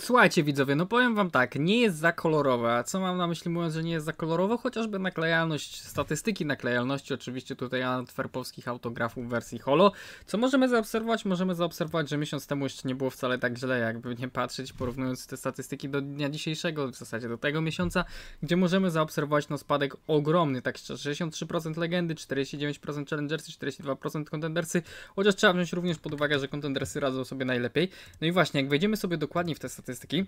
Słuchajcie widzowie, no powiem wam tak, nie jest za kolorowe, a co mam na myśli mówiąc, że nie jest za kolorowe? Chociażby naklejalność, statystyki naklejalności oczywiście tutaj antwerpowskich autografów w wersji holo. Co możemy zaobserwować? Możemy zaobserwować, że miesiąc temu jeszcze nie było wcale tak źle, jakby nie patrzeć, porównując te statystyki do dnia dzisiejszego, w zasadzie do tego miesiąca, gdzie możemy zaobserwować no spadek ogromny, tak szczerze, 63% legendy, 49% challengersy, 42% contendersy, chociaż trzeba wziąć również pod uwagę, że contendersy radzą sobie najlepiej. No i właśnie, jak wejdziemy sobie dokładnie w te statystyki, statystyki,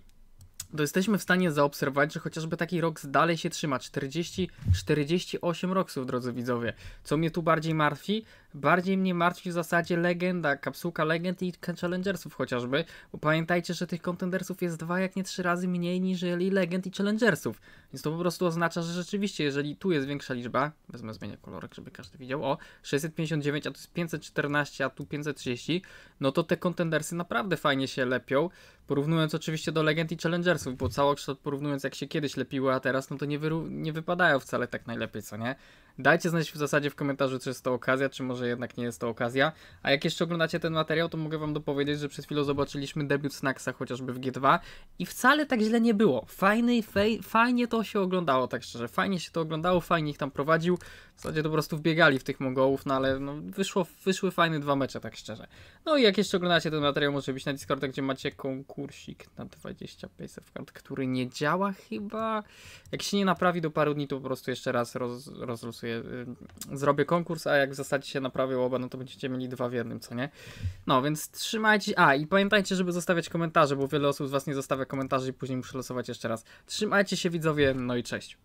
to jesteśmy w stanie zaobserwować, że chociażby taki rok dalej się trzyma 40-48 roksów, drodzy widzowie. Co mnie tu bardziej martwi, Bardziej mnie martwi w zasadzie legenda, kapsułka legend i challengersów chociażby. Bo pamiętajcie, że tych contendersów jest dwa, jak nie trzy razy mniej niż legend i challengersów. Więc to po prostu oznacza, że rzeczywiście, jeżeli tu jest większa liczba, wezmę zmienię kolorek, żeby każdy widział, o 659, a tu jest 514, a tu 530, no to te contendersy naprawdę fajnie się lepią. Porównując oczywiście do legend i challengersów, bo całokształt porównując jak się kiedyś lepiły, a teraz, no to nie, nie wypadają wcale tak najlepiej, co nie? Dajcie znać w zasadzie w komentarzu, czy jest to okazja, czy może jednak nie jest to okazja. A jak jeszcze oglądacie ten materiał, to mogę wam dopowiedzieć, że przed chwilą zobaczyliśmy debiut Snacksa chociażby w G2 i wcale tak źle nie było. Fajny, fej, fajnie to się oglądało, tak szczerze. Fajnie się to oglądało, fajnie ich tam prowadził. W zasadzie to po prostu wbiegali w tych Mongołów, no ale no, wyszło, wyszły fajne dwa mecze, tak szczerze. No i jak jeszcze oglądacie ten materiał, może być na Discordzie, gdzie macie konkursik na 20 PSF kart, który nie działa chyba. Jak się nie naprawi do paru dni, to po prostu jeszcze raz roz, Y, zrobię konkurs, a jak w zasadzie się naprawią oba, no to będziecie mieli dwa w jednym, co nie? No, więc trzymajcie, a i pamiętajcie, żeby zostawiać komentarze, bo wiele osób z was nie zostawia komentarzy i później muszę losować jeszcze raz. Trzymajcie się widzowie, no i cześć.